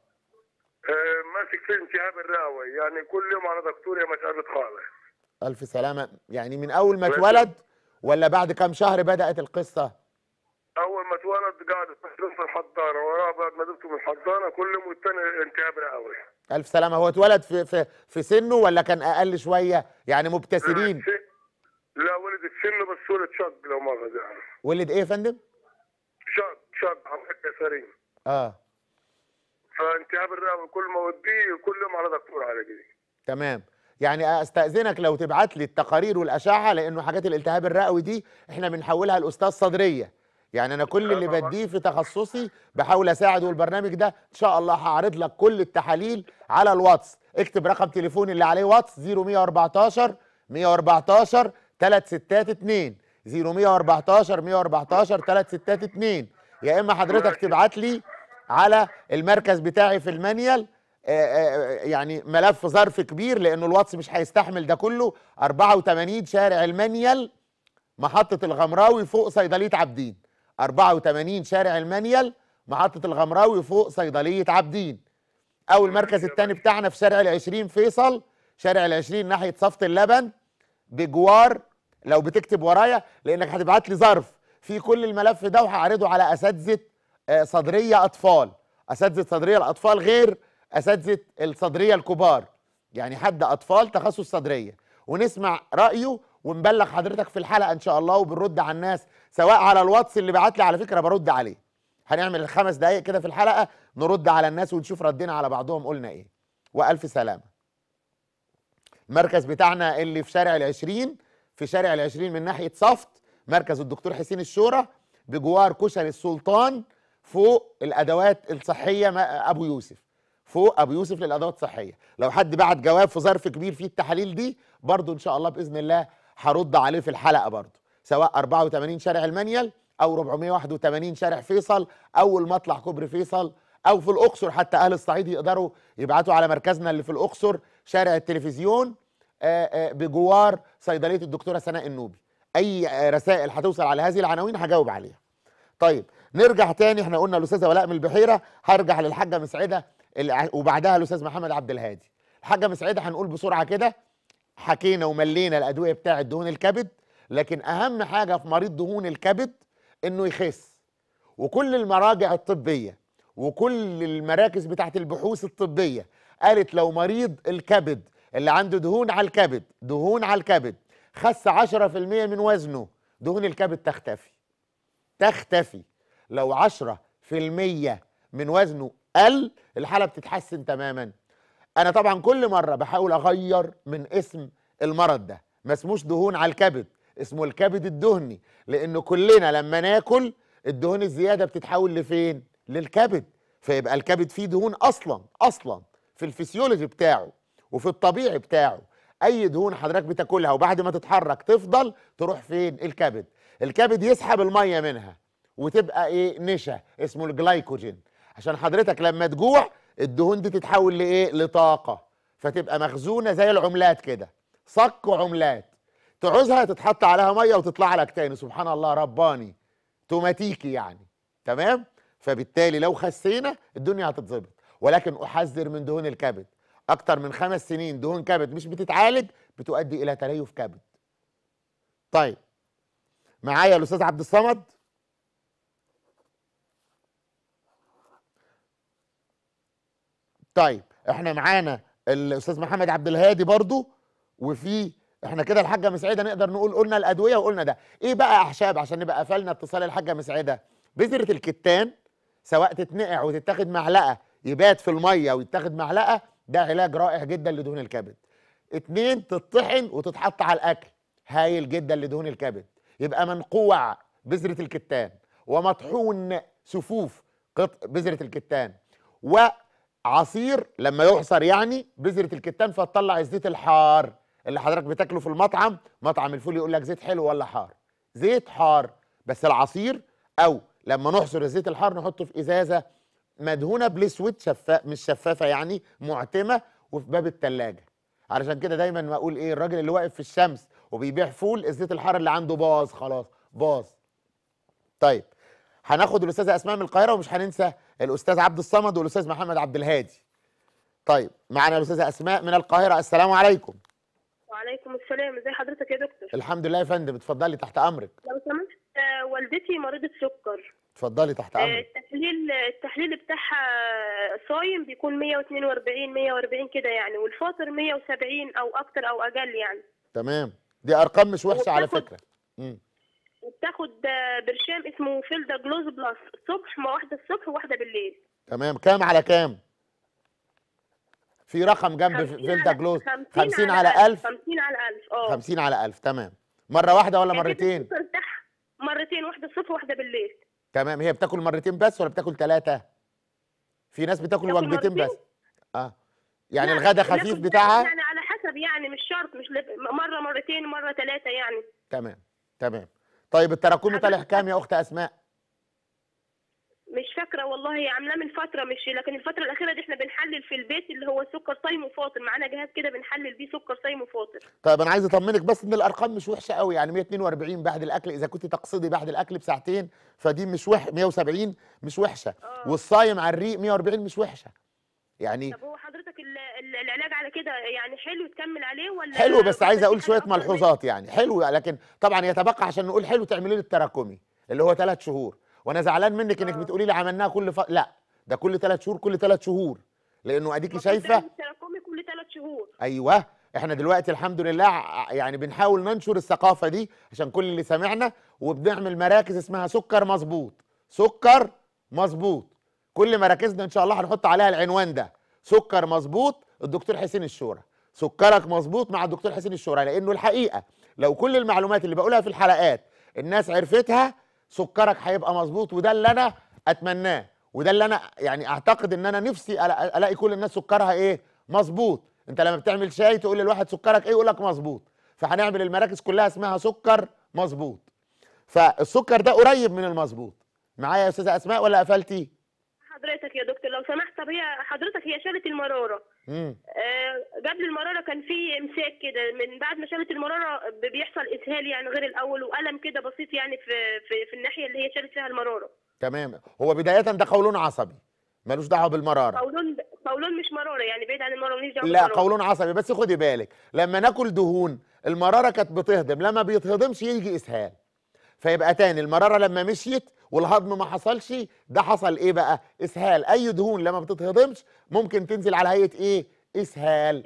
[SPEAKER 3] ماسك في التهاب الرئوي يعني كل يوم على دكتور يا ما تعبت خالص
[SPEAKER 1] الف سلامه يعني من اول ما اتولد ولا بعد كام شهر بدات القصه
[SPEAKER 3] اول ما اتولد قاعد في الحضانه وراه بعد ما جبته من الحضانه كل يوم والتاني التهاب رئوي
[SPEAKER 1] الف سلامه هو اتولد في في في سنه ولا كان اقل شويه يعني مبتسرين
[SPEAKER 3] آه، لا ولد في سنه بس ولد شق لو ما غزا
[SPEAKER 1] ولد ايه يا فندم؟
[SPEAKER 3] شق شق عمليه يسارين اه فالتهاب الرئوي كل ما اوديه كل يوم على دكتور على كده
[SPEAKER 1] تمام يعني استاذنك لو تبعت لي التقارير والاشعه لانه حاجات الالتهاب الرئوي دي احنا بنحولها لاستاذ صدريه يعني انا كل اللي بديه في تخصصي بحاول اساعد والبرنامج ده ان شاء الله هعرض لك كل التحاليل على الواتس اكتب رقم تليفوني اللي عليه واتس 0114 114 362 0114 114 362 يا اما حضرتك تبعت لي على المركز بتاعي في المانيال آه، آه، آه، يعني ملف ظرف كبير لانه الواتس مش هيستحمل ده كله 84 شارع المانيال محطه الغمراوي فوق صيدليه عابدين 84 شارع المنيل محطة الغمراوي فوق صيدلية عابدين أو المركز الثاني بتاعنا في شارع العشرين فيصل شارع العشرين ناحية صفة اللبن بجوار لو بتكتب ورايا لأنك هتبعت لي ظرف في كل الملف ده وهعرضه على أساتذة آه، صدرية أطفال أساتذة صدرية الأطفال غير أساتذة الصدرية الكبار يعني حد أطفال تخصص صدرية ونسمع رأيه ونبلغ حضرتك في الحلقة إن شاء الله وبنرد على الناس سواء على الواتس اللي بعت لي على فكره برد عليه هنعمل الخمس دقايق كده في الحلقه نرد على الناس ونشوف ردينا على بعضهم قلنا ايه والف سلامه المركز بتاعنا اللي في شارع العشرين في شارع العشرين من ناحيه صفت مركز الدكتور حسين الشورى بجوار كشري السلطان فوق الادوات الصحيه ابو يوسف فوق ابو يوسف للادوات الصحيه لو حد بعت جواب في ظرف كبير فيه التحاليل دي برضو ان شاء الله باذن الله هرد عليه في الحلقه برضو سواء 84 شارع المنيل او 481 شارع فيصل او المطلع كوبري فيصل او في الاقصر حتى اهل الصعيد يقدروا يبعتوا على مركزنا اللي في الاقصر شارع التلفزيون آه، آه، بجوار صيدليه الدكتوره سناء النوبي اي رسائل هتوصل على هذه العناوين هجاوب عليها طيب نرجع تاني احنا قلنا الاستاذه ولاء من البحيره هرجع للحاجه مسعده وبعدها الاستاذ محمد عبد الهادي الحاجه مسعده هنقول بسرعه كده حكينا وملينا الادويه بتاعه دهون الكبد لكن اهم حاجه في مريض دهون الكبد انه يخس وكل المراجع الطبيه وكل المراكز بتاعت البحوث الطبيه قالت لو مريض الكبد اللي عنده دهون على الكبد دهون على الكبد خس 10% من وزنه دهون الكبد تختفي تختفي لو 10% من وزنه قل الحاله بتتحسن تماما انا طبعا كل مره بحاول اغير من اسم المرض ده ما اسموش دهون على الكبد اسمه الكبد الدهني لانه كلنا لما ناكل الدهون الزياده بتتحول لفين للكبد فيبقى الكبد فيه دهون اصلا اصلا في الفسيولوجي بتاعه وفي الطبيعي بتاعه اي دهون حضرتك بتاكلها وبعد ما تتحرك تفضل تروح فين الكبد الكبد يسحب الميه منها وتبقى ايه نشا اسمه الجلايكوجين عشان حضرتك لما تجوع الدهون دي تتحول لايه لطاقه فتبقى مخزونه زي العملات كده صك عملات تعوزها تتحط عليها ميه وتطلع لك تاني سبحان الله رباني توماتيكي يعني تمام فبالتالي لو خسينا الدنيا هتتظبط ولكن احذر من دهون الكبد اكتر من خمس سنين دهون كبد مش بتتعالج بتؤدي الى تليف كبد طيب معايا الاستاذ عبد الصمد طيب احنا معانا الاستاذ محمد عبد الهادي برضو وفي احنا كده الحاجه مسعده نقدر نقول قلنا الادويه وقلنا ده ايه بقى اعشاب عشان نبقى قفلنا اتصال الحاجه مسعده بذره الكتان سواء تتنقع وتتاخد معلقه يبات في الميه ويتاخد معلقه ده علاج رائع جدا لدهون الكبد اتنين تطحن وتتحط على الاكل هايل جدا لدهون الكبد يبقى منقوع بذره الكتان ومطحون سفوف قط بذره الكتان وعصير لما يحصر يعني بذره الكتان فتطلع الزيت الحار اللي حضرتك بتاكله في المطعم مطعم الفول يقول لك زيت حلو ولا حار زيت حار بس العصير او لما نحصر الزيت الحار نحطه في ازازه مدهونه بالاسود شفاف مش شفافه يعني معتمه وفي باب الثلاجه علشان كده دايما ما اقول ايه الراجل اللي واقف في الشمس وبيبيع فول الزيت الحار اللي عنده باظ خلاص باظ طيب هناخد الاستاذه اسماء من القاهره ومش هننسى الاستاذ عبد الصمد والاستاذ محمد عبد الهادي طيب معنا الاستاذه اسماء من القاهره السلام عليكم
[SPEAKER 4] وعليكم السلام ازي حضرتك يا دكتور
[SPEAKER 1] الحمد لله يا فندم اتفضلي تحت امرك
[SPEAKER 4] لو سمحت آه، والدتي مريضه سكر
[SPEAKER 1] اتفضلي تحت امرك
[SPEAKER 4] آه، التحليل التحليل بتاعها صايم بيكون 142 140 كده يعني والفاطر 170 او اكتر او اقل يعني
[SPEAKER 1] تمام دي ارقام مش وحشه على فكره امم
[SPEAKER 4] وبتاخد آه، برشام اسمه فيلدا جلوز بلس الصبح ما واحده الصبح وواحده بالليل
[SPEAKER 1] تمام كام على كام في رقم جنب فيلدا جلوس 50 على 1000
[SPEAKER 4] 50 على 1000 اه 50
[SPEAKER 1] على 1000 تمام مره واحده ولا مرتين
[SPEAKER 4] مرتين واحده الصبح وواحده بالليل
[SPEAKER 1] تمام هي بتاكل مرتين بس ولا بتاكل ثلاثه في ناس بتاكل وجبتين بس اه يعني الغداء الغدا خفيف بتاعها يعني
[SPEAKER 4] على حسب يعني مش شرط مش لب... مره مرتين مره ثلاثه يعني
[SPEAKER 1] تمام تمام طيب التراكمي طالع كام يا اخت اسماء
[SPEAKER 4] مش فاكره والله عاملاه من فتره مش لكن الفتره الاخيره دي احنا بنحلل في البيت اللي هو سكر صايم وفاطر معانا جهاز كده بنحلل بيه سكر صايم وفاطر
[SPEAKER 1] طيب انا عايز اطمنك بس ان الارقام مش وحشه قوي يعني 142 بعد الاكل اذا كنت تقصدي بعد الاكل بساعتين فدي مش وح 170 مش وحشه أوه. والصايم على الريق 140 مش وحشه يعني طب
[SPEAKER 4] هو حضرتك العلاج على كده يعني حلو تكمل عليه ولا حلو بس عايز اقول
[SPEAKER 1] شويه ملحوظات يعني حلو لكن طبعا يتبقى عشان نقول حلو تعملي لي التراكمي اللي هو ثلاث شهور وانا زعلان منك انك آه. بتقولي لي عملناها كل ف... لا ده كل ثلاث شهور كل ثلاث شهور لانه اديكي شايفه
[SPEAKER 4] كل ثلاث شهور
[SPEAKER 1] ايوه احنا دلوقتي الحمد لله يعني بنحاول ننشر الثقافه دي عشان كل اللي سمعنا وبنعمل مراكز اسمها سكر مظبوط سكر مظبوط كل مراكزنا ان شاء الله هنحط عليها العنوان ده سكر مظبوط الدكتور حسين الشورى سكرك مظبوط مع الدكتور حسين الشورى لانه الحقيقه لو كل المعلومات اللي بقولها في الحلقات الناس عرفتها سكرك هيبقى مظبوط وده اللي انا اتمناه وده اللي انا يعني اعتقد ان انا نفسي الاقي كل الناس سكرها ايه مظبوط انت لما بتعمل شاي تقول للواحد سكرك ايه يقول لك مظبوط فهنعمل المراكز كلها اسمها سكر مظبوط فالسكر ده قريب من المظبوط معايا يا استاذه اسماء ولا قفلتي
[SPEAKER 4] حضرتك يا دكتور لو سمحت طب هي حضرتك هي شاله المراره آه، قبل المراره كان في امساك كده من بعد ما شالت المراره بيحصل اسهال يعني غير الاول والم كده بسيط يعني في في, في الناحيه اللي هي شالت فيها المراره
[SPEAKER 1] تمام هو بدايه ده قولون عصبي ملوش دعوه بالمراره
[SPEAKER 4] قولون قولون مش مراره يعني بعيد عن المراره ماليش دعوه لا قولون
[SPEAKER 1] عصبي بس خدي بالك لما ناكل دهون المراره كانت بتهضم لما بيتهضمش يجي اسهال فيبقى تاني المراره لما مشيت والهضم ما حصلش ده حصل ايه بقى اسهال اي دهون لما بتتهضمش ممكن تنزل على هيئه ايه اسهال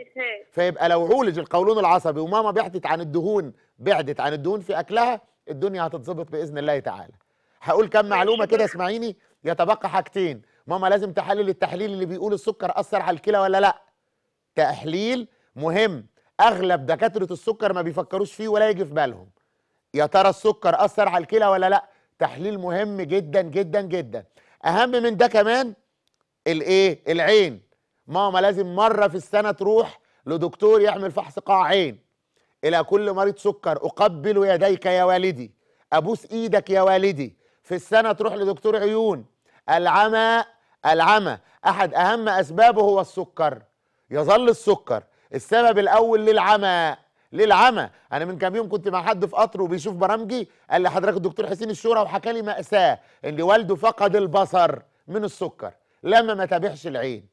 [SPEAKER 1] فيبقى لو عولج القولون العصبي وماما بعدت عن الدهون بعدت عن الدهون في اكلها الدنيا هتتظبط باذن الله تعالى هقول كم معلومه كده اسمعيني يتبقى حاجتين ماما لازم تحلل التحليل اللي بيقول السكر اثر على الكلى ولا لا تحليل مهم اغلب دكاتره السكر ما بيفكروش فيه ولا يجي في بالهم يا ترى السكر اثر على الكلى ولا لا تحليل مهم جدا جدا جدا اهم من ده كمان الايه العين ماما لازم مره في السنه تروح لدكتور يعمل فحص قاع عين الى كل مريض سكر اقبل يديك يا والدي ابوس ايدك يا والدي في السنه تروح لدكتور عيون العمى العمى احد اهم اسبابه هو السكر يظل السكر السبب الاول للعمى للعمى انا من كام يوم كنت مع حد في قطر وبيشوف برامجي قال لي حضرتك الدكتور حسين الشورى وحكى لي ماساه ان والده فقد البصر من السكر لما ما تابعش العين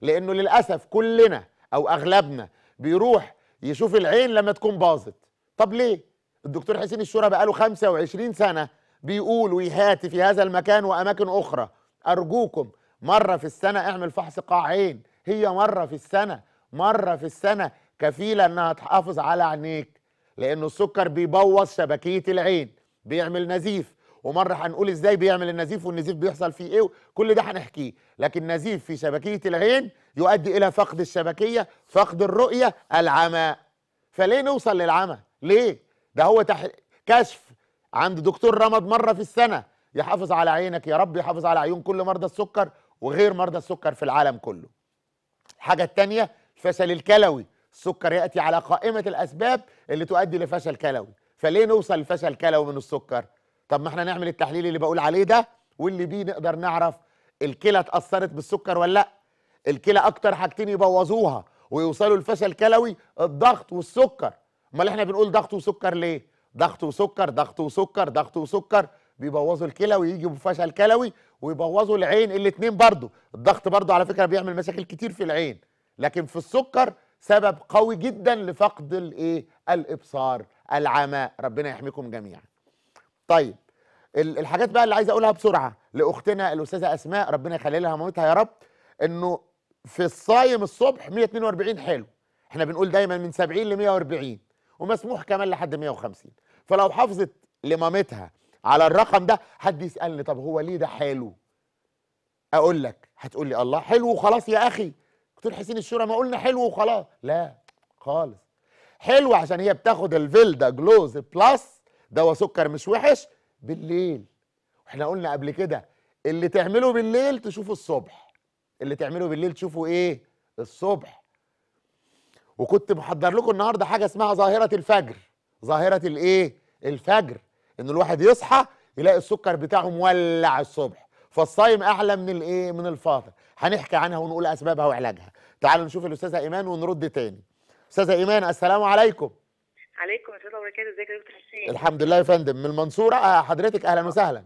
[SPEAKER 1] لانه للاسف كلنا او اغلبنا بيروح يشوف العين لما تكون باظت طب ليه الدكتور حسين الشورى بقاله 25 سنه بيقول ويهاتي في هذا المكان واماكن اخرى ارجوكم مره في السنه اعمل فحص قاع عين هي مره في السنه مره في السنه كفيله انها تحافظ على عينيك لان السكر بيبوظ شبكيه العين بيعمل نزيف ومره هنقول ازاي بيعمل النزيف والنزيف بيحصل فيه ايه كل ده هنحكيه لكن نزيف في شبكيه العين يؤدي الى فقد الشبكيه فقد الرؤيه العمى فليه نوصل للعمى ليه ده هو تح... كشف عند دكتور رمض مره في السنه يحافظ على عينك يا رب يحافظ على عيون كل مرضى السكر وغير مرضى السكر في العالم كله الحاجه الثانيه الفشل الكلوي السكر ياتي على قائمه الاسباب اللي تؤدي لفشل كلوي فليه نوصل لفشل كلوي من السكر طب ما احنا نعمل التحليل اللي بقول عليه ده واللي بيه نقدر نعرف الكلى اتاثرت بالسكر ولا لا الكلى اكتر حاجتين يبوظوها ويوصلوا لفشل كلوي الضغط والسكر امال احنا بنقول ضغط وسكر ليه ضغط وسكر ضغط وسكر ضغط وسكر بيبوظوا الكلى ويجيبوا بفشل كلوي ويبوظوا العين الاثنين برضه الضغط برضه على فكره بيعمل مشاكل كتير في العين لكن في السكر سبب قوي جدا لفقد الايه الابصار العمى ربنا يحميكم جميعا طيب الحاجات بقى اللي عايز اقولها بسرعه لاختنا الاستاذه اسماء ربنا يخلي لها مامتها يا رب انه في الصايم الصبح 142 حلو احنا بنقول دايما من 70 ل 140 ومسموح كمان لحد 150 فلو حافظت لمامتها على الرقم ده حد يسالني طب هو ليه ده حلو اقول لك هتقول لي الله حلو وخلاص يا اخي دكتور حسين الشورى ما قلنا حلو وخلاص لا خالص حلو عشان هي بتاخد الفيلدا جلوز بلس دواء سكر مش وحش بالليل احنا قلنا قبل كده اللي تعمله بالليل تشوفه الصبح اللي تعمله بالليل تشوفه ايه الصبح وكنت محضر لكم النهارده حاجه اسمها ظاهره الفجر ظاهره الايه الفجر ان الواحد يصحى يلاقي السكر بتاعه مولع الصبح فالصايم اعلى من الايه من الفاطر هنحكي عنها ونقول اسبابها وعلاجها تعالوا نشوف الاستاذه ايمان ونرد تاني استاذه ايمان السلام عليكم
[SPEAKER 3] عليكم ورحمه الله وبركاته ازيك يا دكتور حسين الحمد
[SPEAKER 1] لله يا فندم من المنصوره آه، حضرتك اهلا آه. وسهلا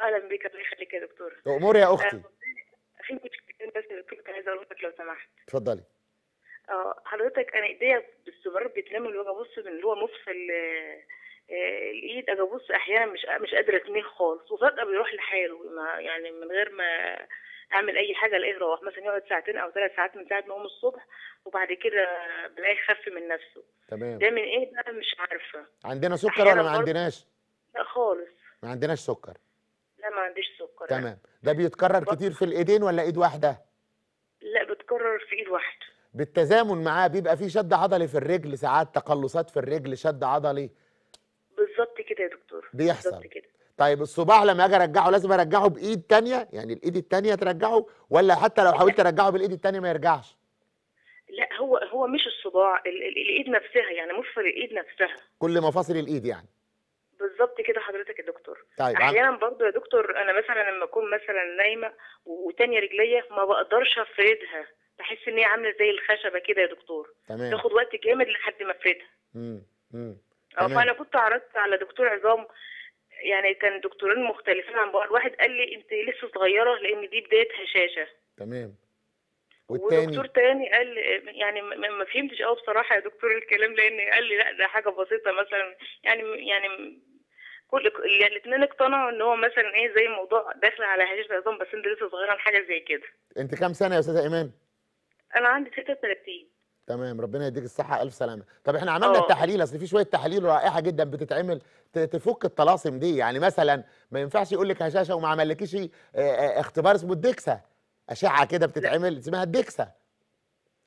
[SPEAKER 3] اهلا بك الله يخليك يا دكتور امور يا اختي آه، في مشكلتين بس كنت عايزه اقول لك لو سمحت اتفضلي اه حضرتك انا ايديا بالسوبر بيتلم اللي هو بص من اللي هو مفصل آه الايد اجي ابص احيانا مش مش قادره اتنيه خالص وفجاه بيروح لحاله يعني من غير ما اعمل اي حاجه الاقيه راح مثلا يقعد ساعتين او ثلاث ساعات من ساعه ما اقوم الصبح وبعد كده بلاقيه خف من نفسه تمام ده من ايه بقى مش عارفه
[SPEAKER 1] عندنا سكر ولا ما عندناش؟ لا خالص ما عندناش سكر
[SPEAKER 3] لا ما عنديش سكر تمام
[SPEAKER 1] ده بيتكرر كتير في الايدين ولا ايد واحده؟
[SPEAKER 3] لا بتكرر في ايد واحده
[SPEAKER 1] بالتزامن معاه بيبقى في شد عضلي في الرجل ساعات تقلصات في الرجل شد عضلي
[SPEAKER 3] بالظبط كده يا دكتور بيحصل كده
[SPEAKER 1] طيب الصباع لما اجي ارجعه لازم ارجعه بايد تانية يعني الايد التانية ترجعه ولا حتى لو حاولت ارجعه بالايد التانية ما يرجعش
[SPEAKER 3] لا هو هو مش الصباع الايد نفسها يعني مفصل الايد نفسها
[SPEAKER 1] كل مفاصل الايد يعني
[SPEAKER 3] بالظبط كده حضرتك يا دكتور طيب احيانا برضو يا دكتور انا مثلا لما اكون مثلا نايمه وتانية رجليا ما بقدرش افردها بحس ان هي عامله زي الخشبه كده يا دكتور تمام تاخد وقت جامد لحد ما افردها
[SPEAKER 5] امم امم
[SPEAKER 3] اه فانا كنت عرضت على دكتور عظام يعني كان دكتورين مختلفين عن بعض واحد قال لي انت لسه صغيره لان دي بدايه هشاشه
[SPEAKER 1] تمام والتاني ودكتور
[SPEAKER 3] تاني قال يعني ما فهمتش قوي بصراحه يا دكتور الكلام لان قال لي لا ده حاجه بسيطه مثلا يعني يعني كل يعني الاثنين اقتنعوا ان هو مثلا ايه زي موضوع داخل على هشاشه عظام بس انت لسه صغيره حاجه زي كده
[SPEAKER 1] انت كام سنه يا استاذه ايمان؟
[SPEAKER 3] انا عندي 36
[SPEAKER 1] تمام ربنا يديك الصحه الف سلامه طب احنا عملنا أوه. التحاليل اصل في شويه تحاليل رائعه جدا بتتعمل تفك الطلاسم دي يعني مثلا ما ينفعش يقول لك هشاشه وما عملكيش اختبار اسمه الدكسه اشعه كده بتتعمل اسمها الدكسه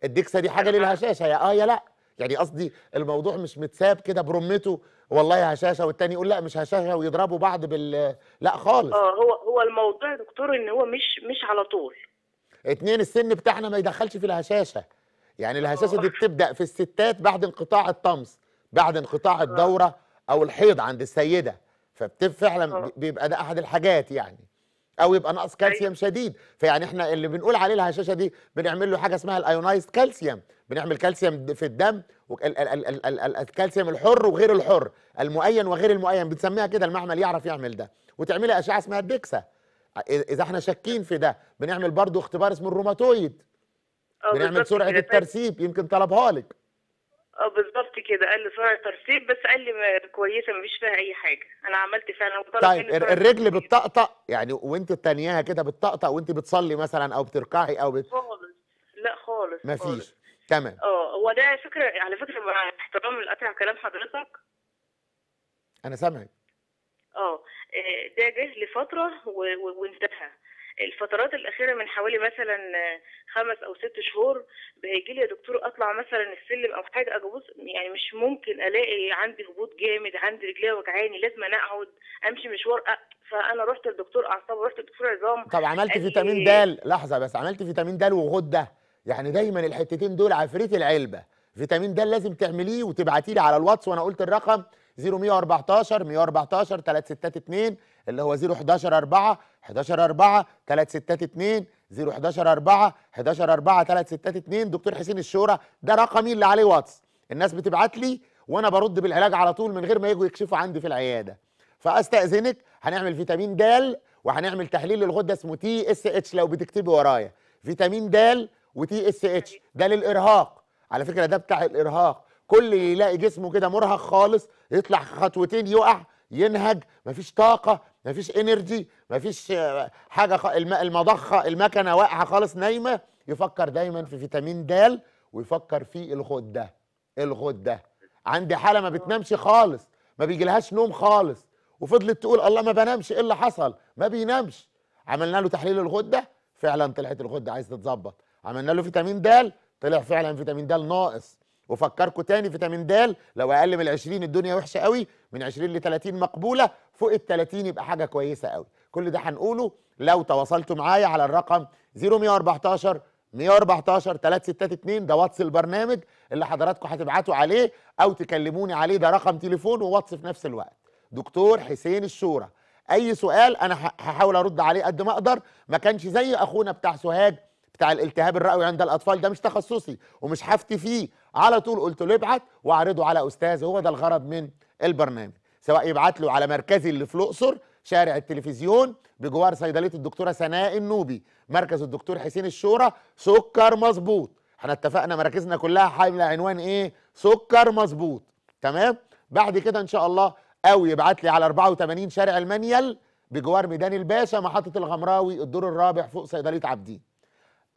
[SPEAKER 1] الدكسه دي حاجه للهشاشه يا اه يا لا يعني قصدي الموضوع مش متساب كده برمته والله هشاشه والتاني يقول لا مش هشاشه ويضربوا بعض بال لا خالص اه
[SPEAKER 3] هو هو الموضوع يا دكتور ان هو مش مش على طول
[SPEAKER 1] اتنين السن بتاعنا ما يدخلش في الهشاشه يعني آه، الهشاشه دي بتبدا في الستات بعد انقطاع الطمس بعد انقطاع آه. الدوره او الحيض عند السيده فعلا آه. بيبقى ده احد الحاجات يعني او يبقى نقص أيوة. كالسيوم شديد فيعني احنا اللي بنقول عليه الهشاشه دي بنعمل له حاجه اسمها الايونايزد كالسيوم بنعمل كالسيوم في الدم الكالسيوم الحر وغير الحر المؤين وغير المؤين بنسميها كده المعمل يعرف يعمل ده وتعملي اشعه اسمها الدكسه اذا احنا شاكين في ده بنعمل برضو اختبار اسمه الروماتويد
[SPEAKER 3] آه، بنعمل سرعه طيب. الترسيب
[SPEAKER 1] يمكن طلبها لك
[SPEAKER 3] اه بالظبط كده قال لي سرعه ترسيب بس قال لي كويسه مفيش فيها اي حاجه انا عملت فعلا وطلب طيب الرجل
[SPEAKER 1] بتطقطق يعني وانت تانياها كده بتطقطق وانت بتصلي مثلا او بتركعي او بت...
[SPEAKER 3] خالص لا خالص مفيش
[SPEAKER 1] فيش تمام
[SPEAKER 3] اه هو ده فكره على فكره مع احترام القطع كلام حضرتك انا سامعك اه, آه، ده جه لفتره وانت الفترات الأخيرة من حوالي مثلا آه، خمس أو ست شهور بيجي لي يا دكتور أطلع مثلا السلم أو حاجة أبص يعني مش ممكن ألاقي عندي هبوط جامد عندي رجلي وجعاني لازم أنا أقعد أمشي مشوار فأنا رحت لدكتور أعصاب ورحت لدكتور عظام طب عملت فيتامين د
[SPEAKER 1] لحظة بس عملت فيتامين د وغدة يعني دايما الحتتين دول عفريت العلبة فيتامين د لازم تعمليه وتبعتيلي على الواتس وأنا قلت الرقم 0114 114 362 اللي هو 011 4 11 4 3 6 2 011 4 11 4 3 6 2 دكتور حسين الشورى ده رقمي اللي عليه واتس الناس بتبعت لي وانا برد بالعلاج على طول من غير ما يجوا يكشفوا عندي في العياده فاستاذنك هنعمل فيتامين د وهنعمل تحليل للغده اسمه تي اس اتش لو بتكتبي ورايا فيتامين د وتي اس اتش ده للارهاق على فكره ده بتاع الارهاق كل يلاقي جسمه كده مرهق خالص يطلع خطوتين يقع ينهج مفيش طاقه ما فيش انرجي ما فيش آه، حاجه المضخه المكنه واقعه خالص نايمه يفكر دايما في فيتامين د ويفكر في الغده الغده عندي حاله ما بتنامش خالص ما بيجيلهاش نوم خالص وفضلت تقول الله ما بنامش ايه اللي حصل ما بينامش عملنا له تحليل الغده فعلا طلعت الغده عايز تتظبط عملنا له فيتامين د طلع فعلا فيتامين د ناقص وفكركوا تاني فيتامين د لو اقل من 20 الدنيا وحشه قوي من 20 ل 30 مقبوله فوق ال 30 يبقى حاجه كويسه قوي كل ده هنقوله لو تواصلتوا معايا على الرقم 0114 114 362 ده واتس البرنامج اللي حضراتكم هتبعتوا عليه او تكلموني عليه ده رقم تليفون وواتس في نفس الوقت دكتور حسين الشورى اي سؤال انا هحاول ارد عليه قد ما اقدر ما كانش زي اخونا بتاع سوهاج بتاع الالتهاب الرئوي عند الاطفال ده مش تخصصي ومش حفتي فيه على طول قلت له ابعت واعرضه على استاذ هو ده الغرض من البرنامج سواء يبعت له على مركزي اللي في الاقصر شارع التلفزيون بجوار صيدليه الدكتوره سناء النوبي مركز الدكتور حسين الشورى سكر مظبوط احنا اتفقنا مراكزنا كلها حامله عنوان ايه سكر مظبوط تمام بعد كده ان شاء الله او يبعت لي على 84 شارع المنيل بجوار ميدان الباشا محطه الغمراوي الدور الرابع فوق صيدليه عابدين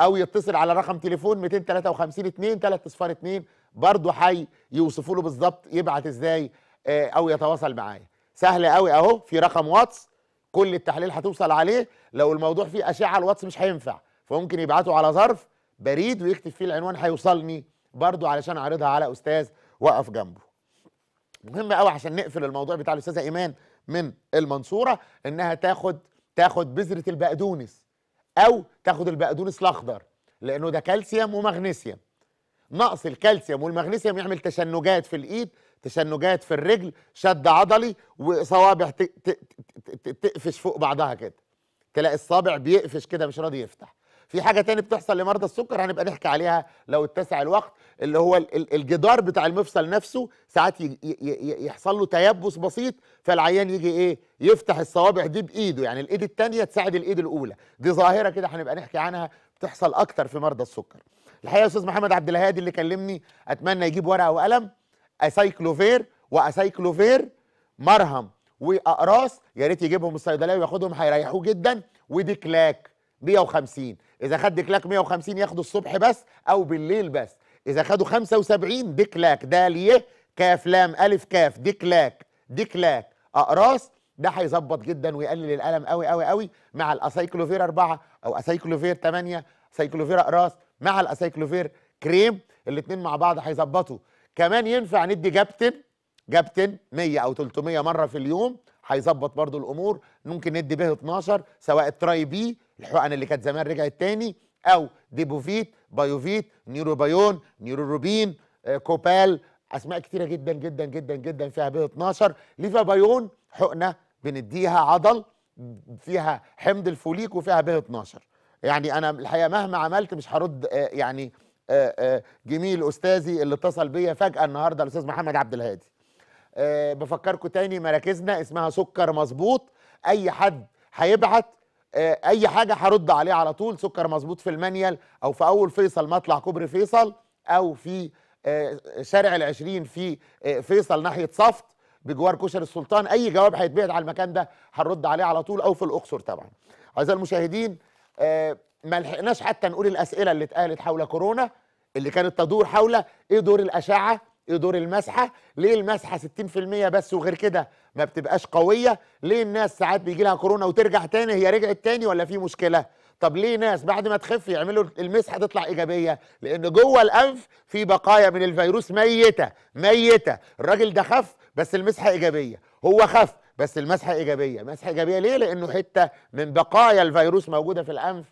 [SPEAKER 1] او يتصل على رقم تليفون 253 2 3 صفار 2 برضه حي يوصفوا له بالظبط يبعت ازاي آه، او يتواصل معايا سهل قوي اهو في رقم واتس كل التحليل هتوصل عليه لو الموضوع فيه اشعه الواتس مش هينفع فممكن يبعته على ظرف بريد ويكتب فيه العنوان هيوصلني برضه علشان اعرضها على استاذ وقف جنبه مهم قوي عشان نقفل الموضوع بتاع الاستاذه ايمان من المنصوره انها تاخد تاخد بذره البقدونس او تاخد البقدونس الاخضر لانه ده كالسيوم ومغنيسيوم نقص الكالسيوم والمغنيسيوم يعمل تشنجات في الايد تشنجات في الرجل شد عضلي وصوابع تقفش فوق بعضها كده تلاقي الصابع بيقفش كده مش راضي يفتح في حاجه تاني بتحصل لمرضى السكر هنبقى نحكي عليها لو اتسع الوقت اللي هو الجدار بتاع المفصل نفسه ساعات يحصل له تيبس بسيط فالعيان يجي ايه يفتح الصوابع دي بايده يعني الايد التانيه تساعد الايد الاولى دي ظاهره كده هنبقى نحكي عنها بتحصل اكتر في مرضى السكر الحقيقه استاذ محمد عبد الهادي اللي كلمني اتمنى يجيب ورقه وقلم اسايكلوفير واسايكلوفير مرهم واقراص يا ريت يجيبهم الصيدليه وياخدهم هيريحوه جدا وديكلاك 150 اذا خد دكلاك 150 ياخده الصبح بس او بالليل بس اذا خدوا 75 ديكلاك ده ليه كاف لام الف كاف دكلاك دكلاك اقراص ده هيظبط جدا ويقلل الالم قوي قوي قوي مع الاسايكلوفير 4 او اسايكلوفير 8 سايكلوفير اقراص مع الاسايكلوفير كريم الاثنين مع بعض هيظبطوا كمان ينفع ندي جابتن جابتن 100 او 300 مره في اليوم هيظبط برضو الامور ممكن ندي به 12 سواء التراي بي الحقن اللي كانت زمان رجعت تاني او ديبوفيت بايوفيت نيوروبايون نيوروروبين آه، كوبال اسماء كتيره جدا جدا جدا جدا فيها ب 12 ليفا بايون حقنه بنديها عضل فيها حمض الفوليك وفيها ب 12 يعني انا الحقيقه مهما عملت مش هرد آه يعني آه،, آه جميل استاذي اللي اتصل بيا فجاه النهارده الاستاذ محمد عبد الهادي آه، بفكركم تاني مراكزنا اسمها سكر مظبوط اي حد هيبعت آه، اي حاجه هرد عليه على طول سكر مظبوط في المانيال او في اول فيصل مطلع كوبري فيصل او في آه، شارع العشرين في آه، فيصل ناحيه صفت بجوار كشر السلطان اي جواب هيتبعت على المكان ده هنرد عليه على طول او في الاقصر طبعا اعزائي المشاهدين ما لحقناش حتى نقول الاسئله اللي اتقالت حول كورونا اللي كانت تدور حول ايه دور الاشعه إيه دور المسحه ليه المسحه 60% بس وغير كده ما بتبقاش قويه ليه الناس ساعات بيجي لها كورونا وترجع تاني هي رجعت تاني ولا في مشكله طب ليه ناس بعد ما تخف يعملوا المسحه تطلع ايجابيه لان جوه الانف في بقايا من الفيروس ميته ميته الراجل ده خف بس المسحه ايجابيه هو خف بس المسحه ايجابيه مسحه ايجابيه ليه لانه حته من بقايا الفيروس موجوده في الانف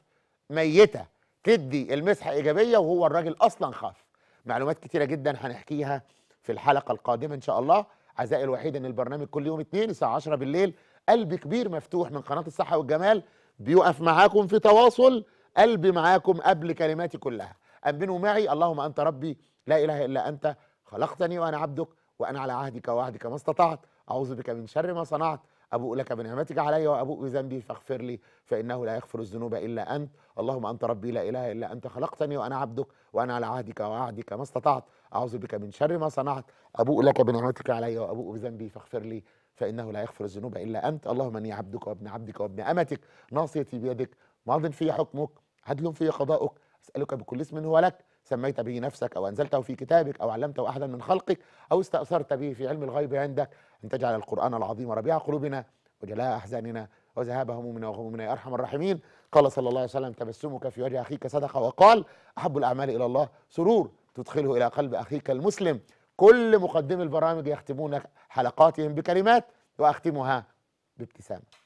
[SPEAKER 1] ميته تدي المسحه ايجابيه وهو الراجل اصلا خاف معلومات كتيره جدا هنحكيها في الحلقه القادمه ان شاء الله عزائي الوحيد ان البرنامج كل يوم اثنين الساعه 10 بالليل قلب كبير مفتوح من قناه الصحه والجمال بيقف معاكم في تواصل قلبي معاكم قبل كلماتي كلها امنوا معي اللهم انت ربي لا اله الا انت خلقتني وانا عبدك وانا على عهدك ووعدك ما استطعت اعوذ بك من شر ما صنعت أبوء لك بنعمتك علي وأبوء بذنبي فاغفر لي فإنه لا يغفر الذنوب إلا أنت اللهم أنت ربي لا إله إلا أنت خلقتني وأنا عبدك وأنا على عهدك وعهدك ما استطعت أعوذ بك من شر ما صنعت أبوء لك بنعمتك علي وأبوء بذنبي فاغفر لي فإنه لا يغفر الذنوب إلا أنت اللهم إني عبدك وابن عبدك وابن أمتك ناصيتي بيدك ماض في حكمك عدل في قضاؤك أسألك بكل اسم هو لك سميت به نفسك أو أنزلته في كتابك أو علمته أحدا من خلقك أو استأثرت به في علم الغيب عندك أن تجعل القرآن العظيم ربيع قلوبنا وجلاء أحزاننا وذهاب همومنا وغمومنا يا أرحم الراحمين قال صلى الله عليه وسلم تبسمك في وجه أخيك صدقة وقال أحب الأعمال إلى الله سرور تدخله إلى قلب أخيك المسلم كل مقدمي البرامج يختمون حلقاتهم بكلمات وأختمها بابتسامة